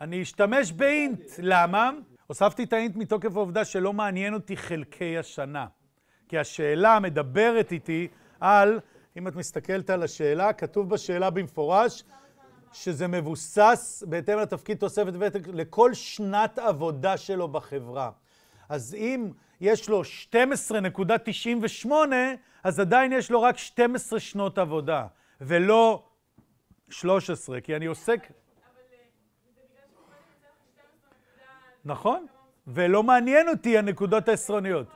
אני אשתמש באינט, למה? הוספתי את האינט מתוקף העובדה שלא מעניין אותי חלקי השנה. כי השאלה מדברת איתי על, אם את מסתכלת על השאלה, כתוב בשאלה במפורש, שזה מבוסס בהתאם לתפקיד תוספת ותק לכל שנת עבודה שלו בחברה. אז אם יש לו 12.98, אז עדיין יש לו רק 12 שנות עבודה, ולא 13, כי אני עוסק... אה, נכון, ולא מעניין אותי הנקודות העשרוניות.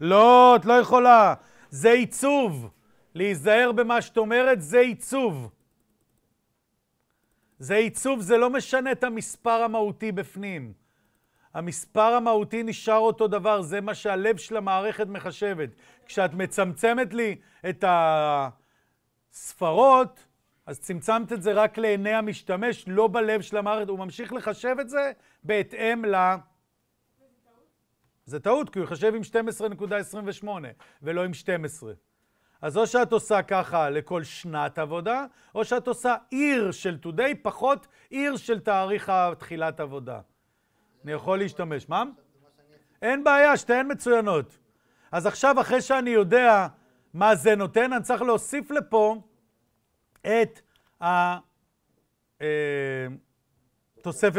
לא, את לא יכולה. זה עיצוב. להיזהר במה שאת אומרת, זה עיצוב. זה עיצוב, זה לא משנה את המספר המהותי בפנים. המספר המהותי נשאר אותו דבר, זה מה שהלב של המערכת מחשבת. כשאת מצמצמת לי את הספרות, אז צמצמת את זה רק לעיני המשתמש, לא בלב של המערכת. הוא ממשיך לחשב את זה בהתאם ל... זה טעות, כי הוא יחשב עם 12.28 ולא עם 12. אז או שאת עושה ככה לכל שנת עבודה, או שאת עושה עיר של today פחות עיר של תאריך התחילת עבודה. אני יכול להשתמש. מה? אין בעיה, שתיהן מצוינות. אז עכשיו, אחרי שאני יודע מה זה נותן, אני צריך להוסיף לפה את התוספת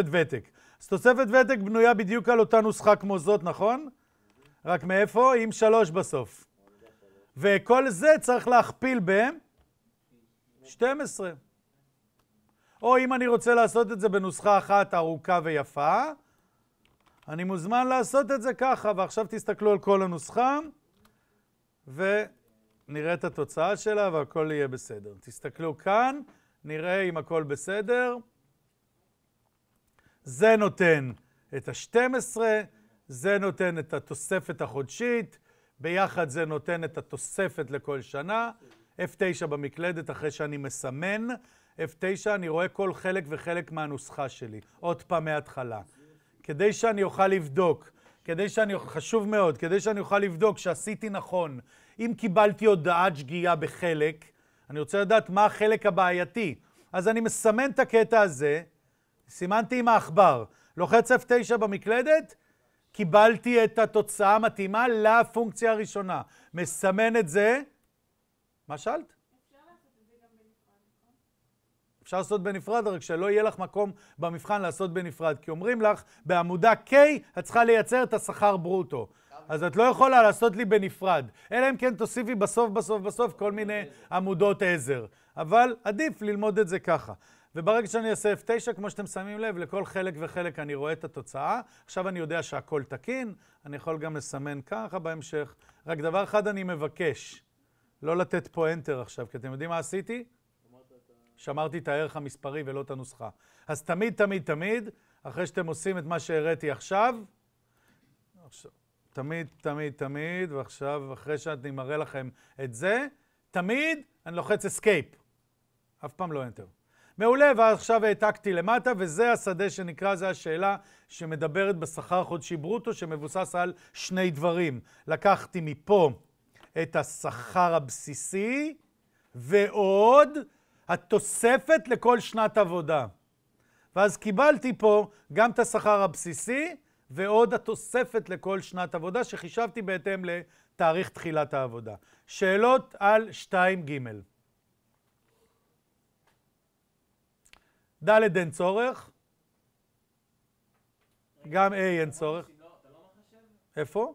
אה, ותק. אז תוספת ותק בנויה בדיוק על אותה נוסחה כמו זאת, נכון? רק מאיפה? עם שלוש בסוף. וכל זה צריך להכפיל ב... 12. או אם אני רוצה לעשות את זה בנוסחה אחת ארוכה ויפה, אני מוזמן לעשות את זה ככה, ועכשיו תסתכלו על כל הנוסחה, ונראה את התוצאה שלה והכל יהיה בסדר. תסתכלו כאן, נראה אם הכל בסדר. זה נותן את ה-12, זה נותן את התוספת החודשית, ביחד זה נותן את התוספת לכל שנה. F9 במקלדת, אחרי שאני מסמן. F9, אני רואה כל חלק וחלק מהנוסחה שלי. עוד פעם מההתחלה. כדי שאני אוכל לבדוק, כדי שאני, חשוב מאוד, כדי שאני אוכל לבדוק שעשיתי נכון. אם קיבלתי הודעת שגיאה בחלק, אני רוצה לדעת מה החלק הבעייתי. אז אני מסמן את הקטע הזה, סימנתי עם העכבר, לוחץ F9 במקלדת, קיבלתי את התוצאה המתאימה לפונקציה הראשונה. מסמן את זה. מה שאלת? נכון? אפשר לעשות בנפרד, רק שלא יהיה לך מקום במבחן לעשות בנפרד. כי אומרים לך, בעמודה K את צריכה לייצר את השכר ברוטו. אז את לא יכולה לעשות לי בנפרד. אלא אם כן תוסיפי בסוף, בסוף, בסוף כל מיני עמודות עזר. אבל עדיף ללמוד את זה ככה. וברגע שאני אעשה F9, כמו שאתם שמים לב, לכל חלק וחלק אני רואה את התוצאה. עכשיו אני יודע שהכל תקין, אני יכול גם לסמן ככה בהמשך. רק דבר אחד אני מבקש, לא לתת פה Enter עכשיו, כי אתם יודעים מה עשיתי? שמרתי את הערך המספרי ולא את הנוסחה. אז תמיד, תמיד, תמיד, אחרי שאתם עושים את מה שהראיתי עכשיו, עכשיו תמיד, תמיד, תמיד, ועכשיו, אחרי שאני מראה לכם את זה, תמיד אני לוחץ Escape. אף פעם לא Enter. מעולה, ועכשיו העתקתי למטה, וזה השדה שנקרא, זה השאלה שמדברת בשכר חודשי ברוטו, שמבוסס על שני דברים. לקחתי מפה את השכר הבסיסי, ועוד התוספת לכל שנת עבודה. ואז קיבלתי פה גם את השכר הבסיסי, ועוד התוספת לכל שנת עבודה, שחישבתי בהתאם לתאריך תחילת העבודה. שאלות על 2ג' ד' אין צורך. גם A אין צורך. איפה?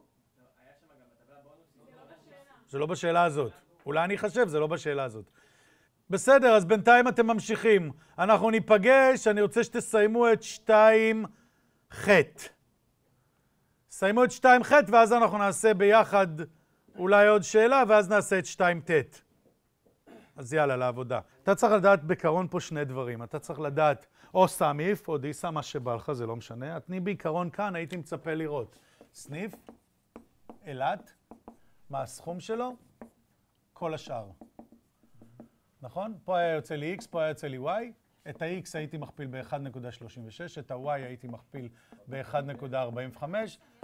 זה לא בשאלה הזאת. אולי אני אחשב, זה לא בשאלה הזאת. בסדר, אז בינתיים אתם ממשיכים. אנחנו ניפגש, אני רוצה שתסיימו את 2ח. סיימו את 2ח, ואז אנחנו נעשה ביחד אולי עוד שאלה, ואז נעשה את 2ט. אז יאללה, לעבודה. אתה צריך לדעת בעיקרון פה שני דברים. אתה צריך לדעת או סמיף או דיסה, מה שבא לך, זה לא משנה. אני בעיקרון כאן הייתי מצפה לראות סניף, אילת, מה הסכום שלו, כל השאר. נכון? פה היה יוצא לי x, פה היה יוצא לי y. את ה-x הייתי מכפיל ב-1.36, את ה-y הייתי מכפיל ב-1.45,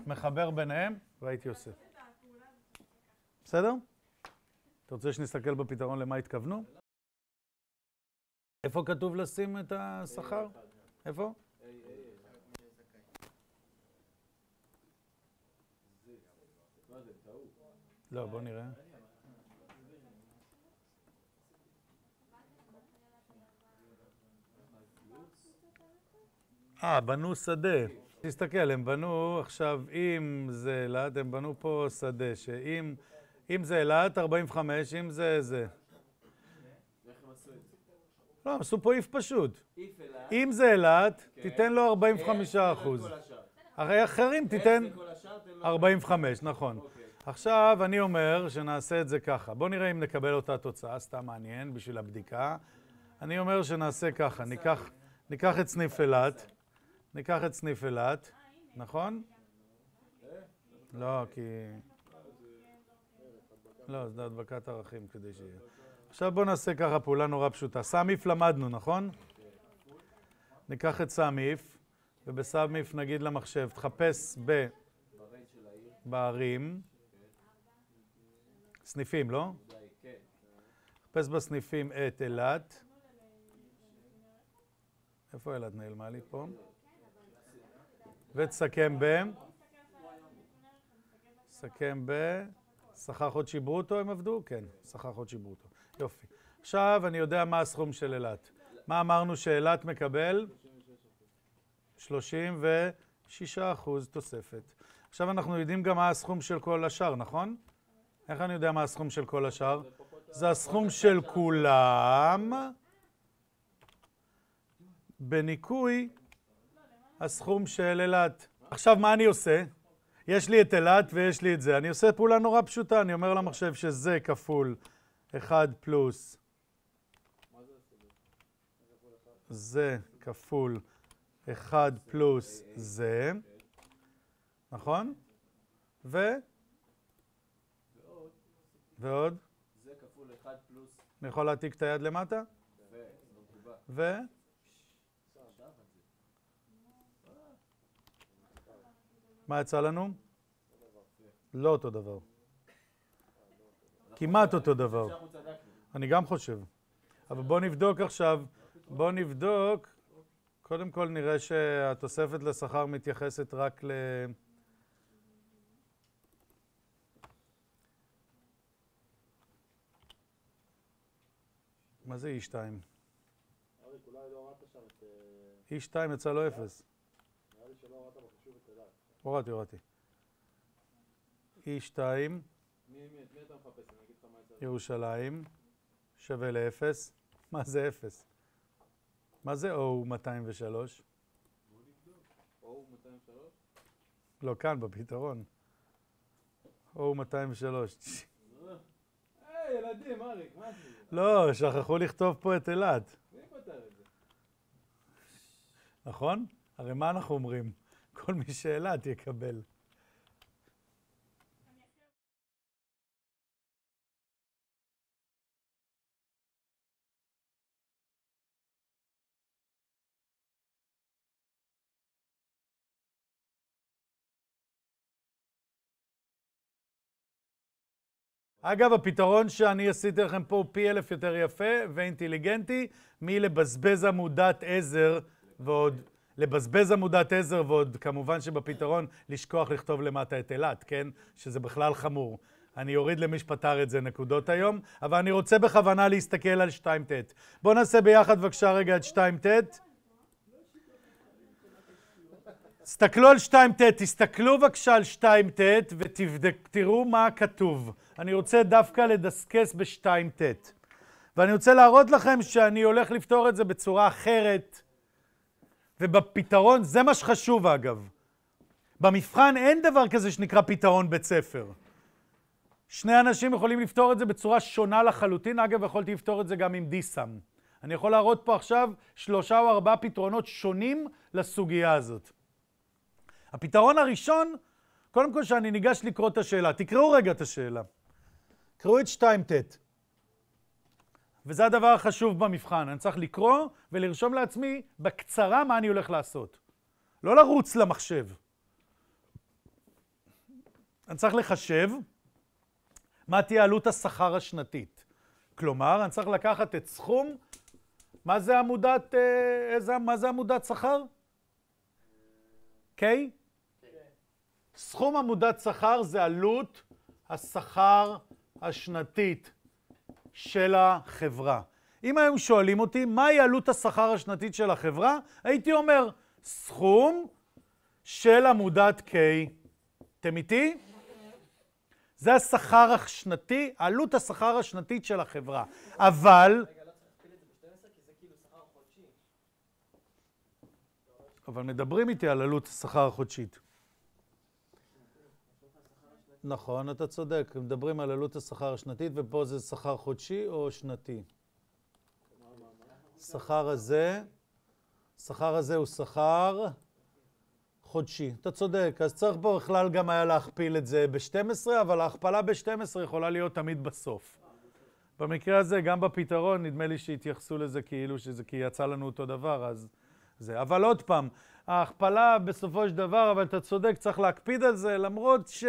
מחבר ביניהם והייתי עושה. בסדר? אתה רוצה שנסתכל בפתרון למה התכוונו? איפה כתוב לשים את השכר? איפה? לא, בוא נראה. אה, בנו שדה. תסתכל, הם בנו, עכשיו, אם זה אלעד, הם בנו פה שדה, שאם... אם זה אילת, 45, אם זה זה. לא, הם עשו פה איף פשוט. אם זה אילת, כן. תיתן לו 45 אחוז. הרי אחרים תיתן 45, נכון. אוקיי. עכשיו אני אומר שנעשה את זה ככה. בואו נראה אם נקבל אותה תוצאה, סתם מעניין, בשביל הבדיקה. אני אומר שנעשה ככה, ניקח, ניקח את סניף אילת, ניקח את סניף אילת, נכון? אה, לא, כי... לא, זה הדבקת ערכים כדי שיהיה. עכשיו בואו נעשה ככה פעולה נורא פשוטה. סמיף למדנו, נכון? ניקח את סמיף, ובסמיף נגיד למחשב, תחפש ב... בערים. סניפים, לא? תחפש בסניפים את אילת. איפה אילת נעלמה לי פה? ותסכם ב... סכם ב... שכר חודשי ברוטו הם עבדו? כן, שכר חודשי ברוטו. יופי. עכשיו אני יודע מה הסכום של אילת. מה אמרנו שאילת מקבל? 36 אחוז תוספת. עכשיו אנחנו יודעים גם מה הסכום של כל השאר, נכון? איך אני יודע מה הסכום של כל השאר? זה הסכום של כולם בניכוי הסכום של אילת. עכשיו מה אני עושה? יש לי את אילת ויש לי את זה. אני עושה פעולה נורא פשוטה, אני אומר למחשב שזה כפול 1 פלוס זה כפול 1 פלוס זה, נכון? ו? ועוד? זה כפול 1 פלוס... אני יכול להעתיק את היד למטה? ו? ו? מה יצא לנו? לא אותו דבר. כמעט אותו דבר. אני גם חושב. אבל בואו נבדוק עכשיו, בואו נבדוק, קודם כל נראה שהתוספת לשכר מתייחסת רק ל... מה זה E2? E2 יצא לו אפס. הורדתי, הורדתי. E2, ירושלים, שווה ל-0. מה זה 0? מה זה O203? לא, כאן, בפתרון. O203. היי, ילדים, אריק, מה זה? לא, שכחו לכתוב פה את אילת. מי פתר את זה? נכון? הרי מה אנחנו אומרים? כל מי שאלה תקבל. אגב, הפתרון שאני עשיתי לכם פה הוא פי אלף יותר יפה ואינטליגנטי מלבזבז עמודת עזר ועוד... לבזבז עמודת עזר, ועוד כמובן שבפתרון לשכוח לכתוב למטה את אילת, כן? שזה בכלל חמור. אני אוריד למי שפתר את זה נקודות היום, אבל אני רוצה בכוונה להסתכל על 2ט. בואו נעשה ביחד בבקשה רגע את 2ט. תסתכלו על 2ט, תסתכלו בבקשה על 2ט ותראו מה כתוב. אני רוצה דווקא לדסקס ב-2ט. ואני רוצה להראות לכם שאני הולך לפתור את זה בצורה אחרת. ובפתרון, זה מה שחשוב אגב. במבחן אין דבר כזה שנקרא פתרון בית ספר. שני אנשים יכולים לפתור את זה בצורה שונה לחלוטין. אגב, יכולתי לפתור את זה גם עם דיסם. אני יכול להראות פה עכשיו שלושה או ארבעה פתרונות שונים לסוגיה הזאת. הפתרון הראשון, קודם כל שאני ניגש לקרוא את השאלה. תקראו רגע את השאלה. קראו את 2ט. וזה הדבר החשוב במבחן. אני צריך לקרוא ולרשום לעצמי בקצרה מה אני הולך לעשות. לא לרוץ למחשב. אני צריך לחשב מה תהיה עלות השכר השנתית. כלומר, אני צריך לקחת את סכום, מה זה עמודת, אה, איזה, מה זה עמודת שכר? K? Okay? סכום עמודת שכר זה עלות השכר השנתית. של החברה. אם היום שואלים אותי מהי עלות השכר השנתית של החברה, הייתי אומר, סכום של עמודת K. אתם איתי? זה השכר השנתי, עלות השכר השנתית של החברה. אבל... לא, כאילו אבל מדברים איתי על עלות השכר החודשית. נכון, אתה צודק. מדברים על עלות השכר השנתית, ופה זה שכר חודשי או שנתי? שכר הזה, שכר הזה הוא שכר חודשי. אתה צודק. אז צריך פה בכלל גם היה להכפיל את זה ב-12, אבל ההכפלה ב-12 יכולה להיות תמיד בסוף. במקרה הזה, גם בפתרון, נדמה לי שהתייחסו לזה כאילו שזה כי יצא לנו אותו דבר, אז זה. אבל עוד פעם, ההכפלה בסופו של דבר, אבל אתה צודק, צריך להקפיד על זה, למרות ש...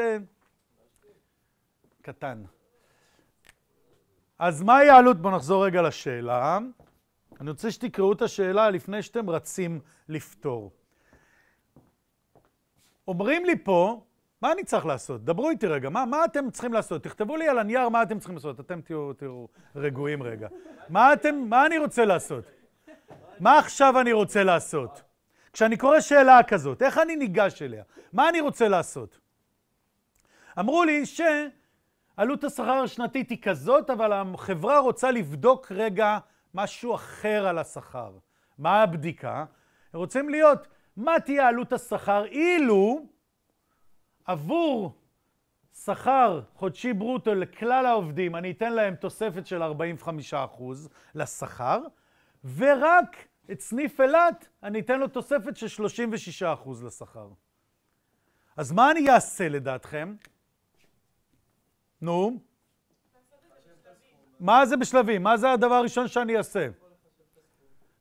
קטן. אז מהי העלות? בואו נחזור רגע לשאלה. אני רוצה שתקראו את השאלה לפני שאתם רצים לפתור. אומרים לי פה, מה אני צריך לעשות? דברו איתי רגע, מה, מה אתם צריכים לעשות? תכתבו לי על הנייר מה אתם צריכים לעשות, אתם תהיו, תהיו רגועים רגע. מה אתם, מה אני רוצה לעשות? מה עכשיו אני רוצה לעשות? כשאני קורא שאלה כזאת, איך אני ניגש אליה? מה אני רוצה לעשות? אמרו לי ש... עלות השכר השנתית היא כזאת, אבל החברה רוצה לבדוק רגע משהו אחר על השכר. מה הבדיקה? רוצים להיות, מה תהיה עלות השכר אילו עבור שכר חודשי ברוטו לכלל העובדים, אני אתן להם תוספת של 45% לשכר, ורק את סניף אילת אני אתן לו תוספת של 36% לשכר. אז מה אני אעשה לדעתכם? נו. מה זה בשלבים? מה זה הדבר הראשון שאני אעשה?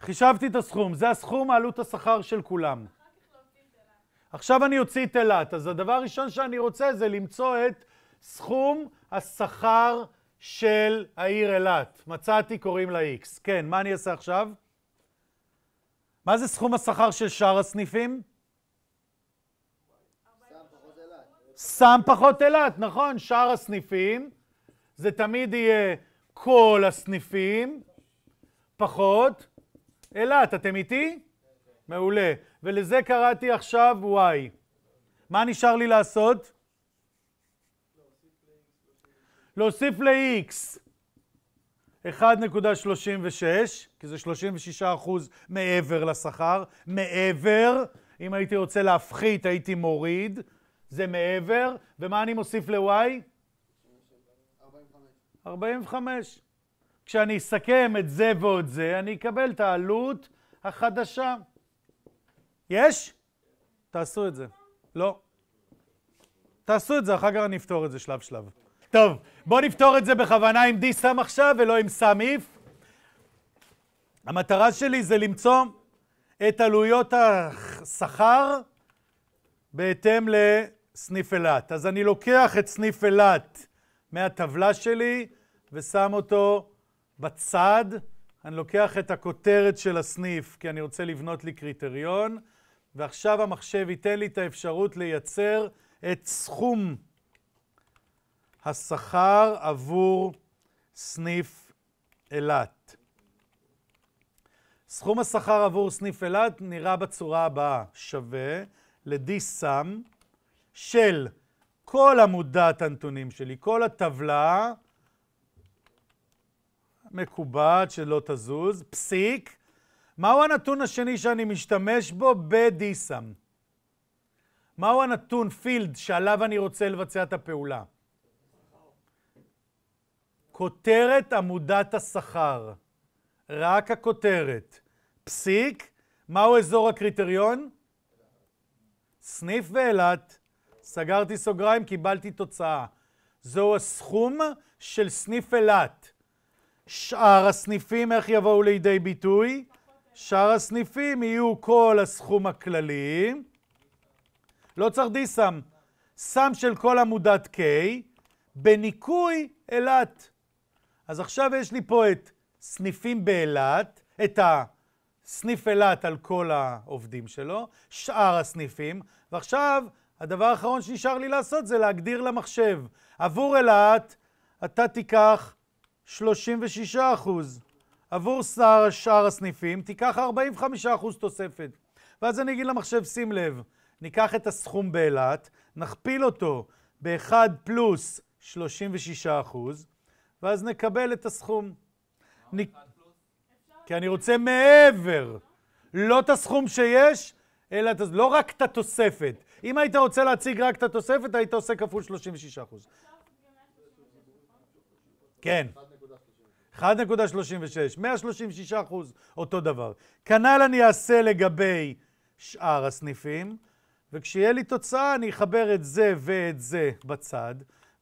חישבתי את הסכום, זה הסכום עלות השכר של כולם. עכשיו אני אוציא את אילת, אז הדבר הראשון שאני רוצה זה למצוא את סכום השכר של העיר אילת. מצאתי, קוראים לה איקס. כן, מה אני אעשה עכשיו? מה זה סכום השכר של שאר הסניפים? סם פחות אילת, נכון, שאר הסניפים, זה תמיד יהיה כל הסניפים פחות אילת. אתם איתי? מעולה. ולזה קראתי עכשיו y. מה נשאר לי לעשות? להוסיף ל-x 1.36, כי זה 36 אחוז מעבר לשכר, מעבר, אם הייתי רוצה להפחית הייתי מוריד, זה מעבר, ומה אני מוסיף ל-y? 45. כשאני אסכם את זה ועוד זה, אני אקבל את העלות החדשה. יש? תעשו את זה. לא. תעשו את זה, אחר כך אני אפתור את זה שלב-שלב. טוב, בואו נפתור את זה בכוונה עם די סם עכשיו ולא עם סם איף. המטרה שלי זה למצוא את עלויות השכר בהתאם ל... סניף אילת. אז אני לוקח את סניף אילת מהטבלה שלי ושם אותו בצד. אני לוקח את הכותרת של הסניף, כי אני רוצה לבנות לי קריטריון, ועכשיו המחשב ייתן לי את האפשרות לייצר את סכום השכר עבור סניף אילת. סכום השכר עבור סניף אילת נראה בצורה הבאה, שווה ל-D sum של כל עמודת הנתונים שלי, כל הטבלה מקובעת שלא תזוז, פסיק. מהו הנתון השני שאני משתמש בו בדיסם? מהו הנתון פילד שעליו אני רוצה לבצע את הפעולה? כותרת עמודת השכר, רק הכותרת, פסיק, מהו אזור הקריטריון? סניף ואילת. סגרתי סוגריים, קיבלתי תוצאה. זהו הסכום של סניף אילת. שאר הסניפים, איך יבואו לידי ביטוי? שאר הסניפים יהיו כל הסכום הכללי. לא צריך דיסם. סם של כל עמודת K, בניקוי אילת. אז עכשיו יש לי פה את סניפים באילת, את הסניף אילת על כל העובדים שלו, שאר הסניפים, ועכשיו הדבר האחרון שנשאר לי לעשות זה להגדיר למחשב. עבור אילת אתה תיקח 36 אחוז. עבור שר, שאר הסניפים תיקח 45 אחוז תוספת. ואז אני אגיד למחשב, שים לב, ניקח את הסכום באילת, נכפיל אותו ב-1 פלוס 36 אחוז, ואז נקבל את הסכום. נ... כי אני רוצה מעבר, לא את הסכום שיש, אלא לא רק את התוספת. אם היית רוצה להציג רק את התוספת, היית עושה כפול 36 אחוז. כן. 1.36, 136 אחוז, אותו דבר. כנ"ל אני אעשה לגבי שאר הסניפים, וכשיהיה לי תוצאה אני אחבר את זה ואת זה בצד,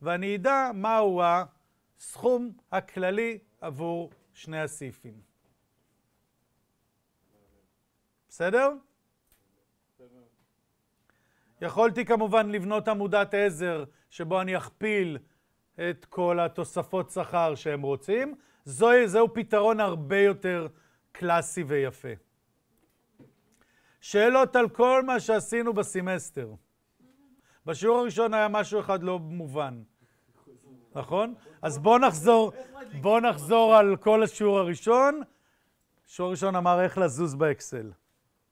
ואני אדע מהו הסכום הכללי עבור שני הסעיפים. בסדר? יכולתי כמובן לבנות עמודת עזר שבו אני אכפיל את כל התוספות שכר שהם רוצים. זו, זהו פתרון הרבה יותר קלאסי ויפה. שאלות על כל מה שעשינו בסמסטר. בשיעור הראשון היה משהו אחד לא מובן, נכון? אז בואו נחזור, בוא נחזור על כל השיעור הראשון. השיעור הראשון אמר איך לזוז באקסל.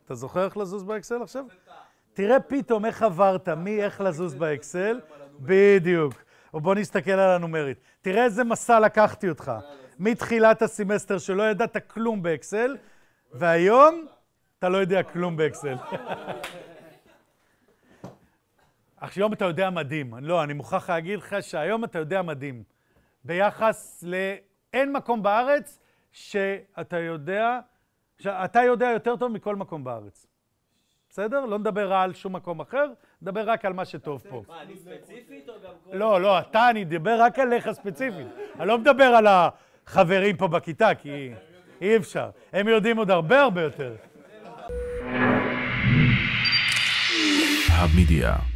אתה זוכר איך לזוז באקסל עכשיו? תראה פתאום איך עברת, מי איך לזוז באקסל, בדיוק. בוא נסתכל על הנומרית. תראה איזה מסע לקחתי אותך. מתחילת הסמסטר שלא ידעת כלום באקסל, והיום אתה לא יודע כלום באקסל. היום אתה יודע מדהים. לא, אני מוכרח להגיד לך שהיום אתה יודע מדהים. ביחס ל... אין מקום בארץ שאתה יודע, שאתה יודע יותר טוב מכל מקום בארץ. בסדר? לא נדבר רע על שום מקום אחר, נדבר רק על מה שטוב פה. מה, אני ספציפית או גם כל... לא, לא, אתה, אני אדבר רק עליך ספציפית. אני לא מדבר על החברים פה בכיתה, כי אי אפשר. הם יודעים עוד הרבה הרבה יותר. המדיה